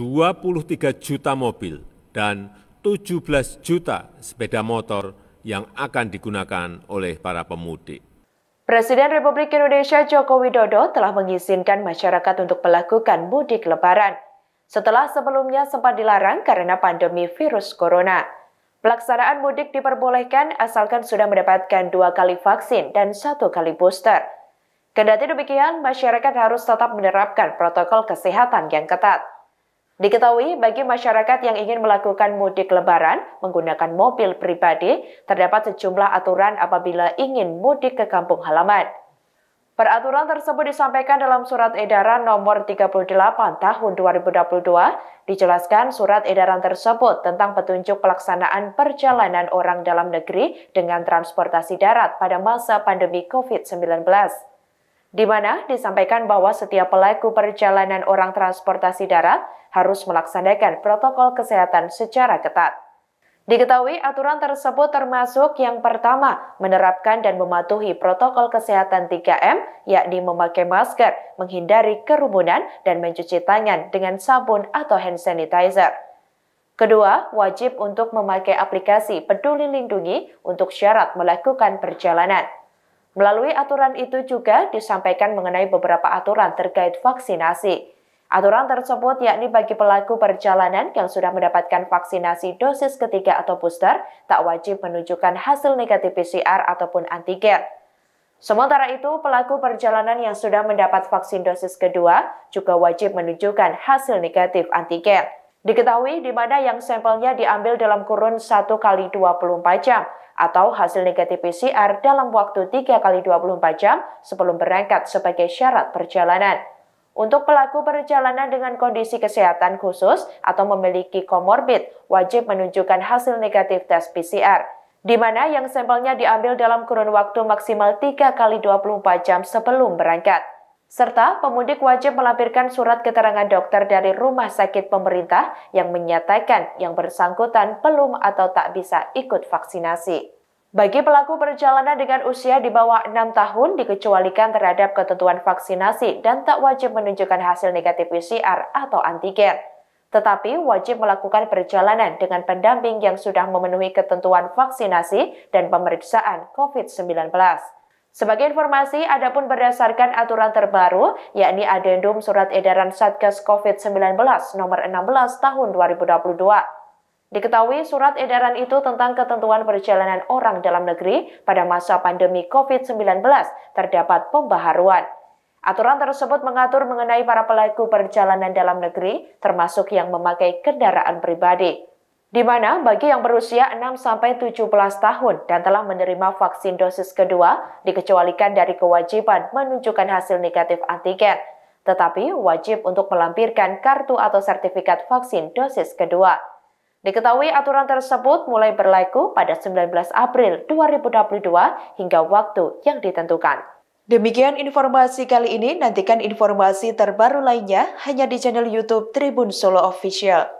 23 juta mobil dan 17 juta sepeda motor yang akan digunakan oleh para pemudik. Presiden Republik Indonesia Joko Widodo telah mengizinkan masyarakat untuk melakukan mudik lebaran setelah sebelumnya sempat dilarang karena pandemi virus corona. Pelaksanaan mudik diperbolehkan asalkan sudah mendapatkan dua kali vaksin dan satu kali booster. Kendati demikian, masyarakat harus tetap menerapkan protokol kesehatan yang ketat. Diketahui, bagi masyarakat yang ingin melakukan mudik lebaran menggunakan mobil pribadi, terdapat sejumlah aturan apabila ingin mudik ke kampung halaman. Peraturan tersebut disampaikan dalam Surat Edaran Nomor 38 Tahun 2022, dijelaskan surat edaran tersebut tentang petunjuk pelaksanaan perjalanan orang dalam negeri dengan transportasi darat pada masa pandemi COVID-19 di mana disampaikan bahwa setiap pelaku perjalanan orang transportasi darat harus melaksanakan protokol kesehatan secara ketat. Diketahui aturan tersebut termasuk yang pertama menerapkan dan mematuhi protokol kesehatan 3M, yakni memakai masker, menghindari kerumunan, dan mencuci tangan dengan sabun atau hand sanitizer. Kedua, wajib untuk memakai aplikasi Peduli Lindungi untuk syarat melakukan perjalanan. Melalui aturan itu juga disampaikan mengenai beberapa aturan terkait vaksinasi. Aturan tersebut yakni bagi pelaku perjalanan yang sudah mendapatkan vaksinasi dosis ketiga atau booster, tak wajib menunjukkan hasil negatif PCR ataupun antigen. Sementara itu, pelaku perjalanan yang sudah mendapat vaksin dosis kedua juga wajib menunjukkan hasil negatif antigen. Diketahui di mana yang sampelnya diambil dalam kurun 1 kali 24 jam atau hasil negatif PCR dalam waktu 3 kali 24 jam sebelum berangkat sebagai syarat perjalanan. Untuk pelaku perjalanan dengan kondisi kesehatan khusus atau memiliki komorbid, wajib menunjukkan hasil negatif tes PCR, di mana yang sampelnya diambil dalam kurun waktu maksimal 3 kali 24 jam sebelum berangkat serta pemudik wajib melampirkan surat keterangan dokter dari rumah sakit pemerintah yang menyatakan yang bersangkutan belum atau tak bisa ikut vaksinasi. Bagi pelaku perjalanan dengan usia di bawah 6 tahun dikecualikan terhadap ketentuan vaksinasi dan tak wajib menunjukkan hasil negatif PCR atau antigen. Tetapi wajib melakukan perjalanan dengan pendamping yang sudah memenuhi ketentuan vaksinasi dan pemeriksaan COVID-19. Sebagai informasi, adapun berdasarkan aturan terbaru, yakni adendum surat edaran Satgas COVID-19 nomor 16 tahun 2022. Diketahui surat edaran itu tentang ketentuan perjalanan orang dalam negeri pada masa pandemi COVID-19 terdapat pembaharuan. Aturan tersebut mengatur mengenai para pelaku perjalanan dalam negeri, termasuk yang memakai kendaraan pribadi di mana bagi yang berusia 6-17 tahun dan telah menerima vaksin dosis kedua dikecualikan dari kewajiban menunjukkan hasil negatif antigen, tetapi wajib untuk melampirkan kartu atau sertifikat vaksin dosis kedua. Diketahui aturan tersebut mulai berlaku pada 19 April 2022 hingga waktu yang ditentukan. Demikian informasi kali ini, nantikan informasi terbaru lainnya hanya di channel YouTube Tribun Solo Official.